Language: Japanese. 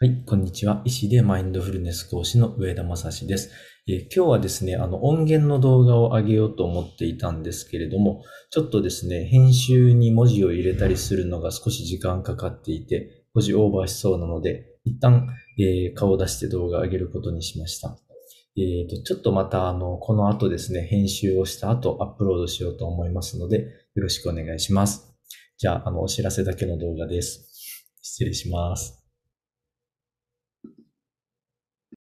はい、こんにちは。医師でマインドフルネス講師の上田正史です、え今日はですね、あの、音源の動画を上げようと思っていたんですけれども、ちょっとですね、編集に文字を入れたりするのが少し時間かかっていて、文字オーバーしそうなので、一旦、えー、顔を出して動画を上げることにしました。えーとちょっとまた、あの、この後ですね、編集をした後、アップロードしようと思いますので、よろしくお願いします。じゃあ、あの、お知らせだけの動画です。失礼します。